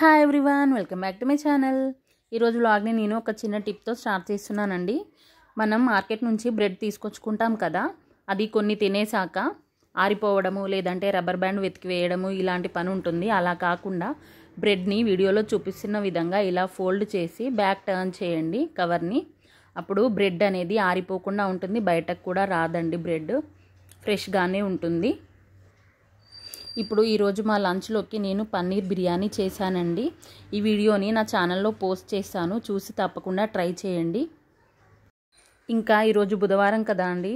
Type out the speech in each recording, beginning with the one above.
hi everyone welcome back to my channel ఈరోజు వ్లాగ్ని నేను ఒక చిన్న టిప్తో స్టార్ట్ చేస్తున్నానండి మనం మార్కెట్ నుంచి బ్రెడ్ తీసుకొచ్చుకుంటాం కదా అది కొన్ని తినేసాక ఆరిపోవడము లేదంటే రబ్బర్ బ్యాండ్ వెతికి వేయడము ఇలాంటి పని ఉంటుంది అలా కాకుండా బ్రెడ్ని వీడియోలో చూపిస్తున్న విధంగా ఇలా ఫోల్డ్ చేసి బ్యాక్ టర్న్ చేయండి కవర్ని అప్పుడు బ్రెడ్ అనేది ఆరిపోకుండా ఉంటుంది బయటకు కూడా రాదండి బ్రెడ్ ఫ్రెష్గానే ఉంటుంది ఇప్పుడు ఈరోజు మా లంచ్లోకి నేను పన్నీర్ బిర్యానీ చేశానండి ఈ వీడియోని నా ఛానల్లో పోస్ట్ చేశాను చూసి తప్పకుండా ట్రై చేయండి ఇంకా ఈరోజు బుధవారం కదా అండి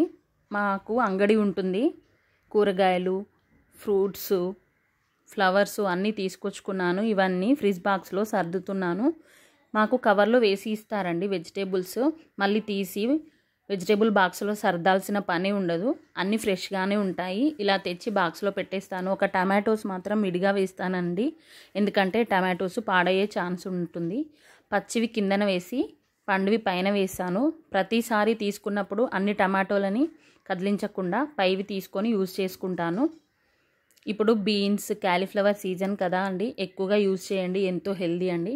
మాకు అంగడి ఉంటుంది కూరగాయలు ఫ్రూట్స్ ఫ్లవర్స్ అన్నీ తీసుకొచ్చుకున్నాను ఇవన్నీ ఫ్రిజ్ బాక్స్లో సర్దుతున్నాను మాకు కవర్లో వేసి ఇస్తారండి వెజిటేబుల్స్ మళ్ళీ తీసి వెజిటేబుల్ బాక్స్లో సర్దాల్సిన పని ఉండదు అన్నీ ఫ్రెష్గానే ఉంటాయి ఇలా తెచ్చి బాక్స్లో పెట్టేస్తాను ఒక టమాటోస్ మాత్రం విడిగా వేస్తానండి ఎందుకంటే టమాటోస్ పాడయ్యే ఛాన్స్ ఉంటుంది పచ్చివి కిందన వేసి పండువి పైన వేస్తాను ప్రతిసారి తీసుకున్నప్పుడు అన్ని టమాటోలని కదిలించకుండా పైవి తీసుకొని యూజ్ చేసుకుంటాను ఇప్పుడు బీన్స్ క్యాలీఫ్లవర్ సీజన్ కదా అండి ఎక్కువగా యూజ్ చేయండి ఎంతో హెల్దీ అండి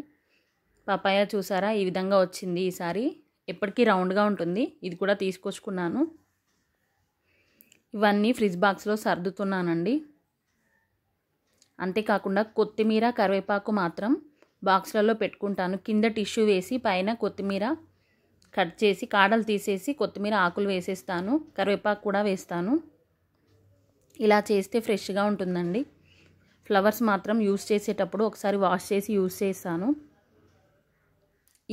పపాయ చూసారా ఈ విధంగా వచ్చింది ఈసారి ఎప్పటికీ రౌండ్గా ఉంటుంది ఇది కూడా తీసుకొచ్చుకున్నాను ఇవన్నీ ఫ్రిడ్జ్ బాక్స్లో సర్దుతున్నానండి అంతేకాకుండా కొత్తిమీర కరివేపాకు మాత్రం బాక్స్లలో పెట్టుకుంటాను కింద టిష్యూ వేసి పైన కొత్తిమీర కట్ చేసి కాడలు తీసేసి కొత్తిమీర ఆకులు వేసేస్తాను కరివేపాకు కూడా వేస్తాను ఇలా చేస్తే ఫ్రెష్గా ఉంటుందండి ఫ్లవర్స్ మాత్రం యూస్ చేసేటప్పుడు ఒకసారి వాష్ చేసి యూస్ చేస్తాను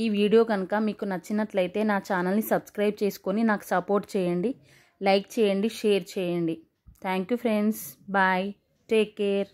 ఈ వీడియో కనుక మీకు నచ్చినట్లయితే నా ఛానల్ని సబ్స్క్రైబ్ చేసుకొని నాకు సపోర్ట్ చేయండి లైక్ చేయండి షేర్ చేయండి thank you friends bye take care